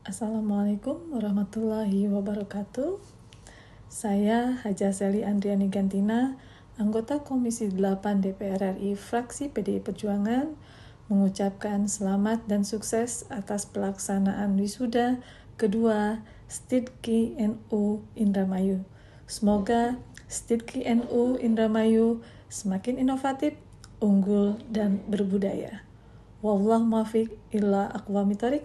Assalamualaikum warahmatullahi wabarakatuh. Saya Haja Seli Andriani Gantina, anggota Komisi 8 DPR RI fraksi PDI Perjuangan, mengucapkan selamat dan sukses atas pelaksanaan wisuda kedua Stidki NU Indramayu. Semoga Stidki NU Indramayu semakin inovatif, unggul, dan berbudaya. Wallahu muafiq illa akwamitarik.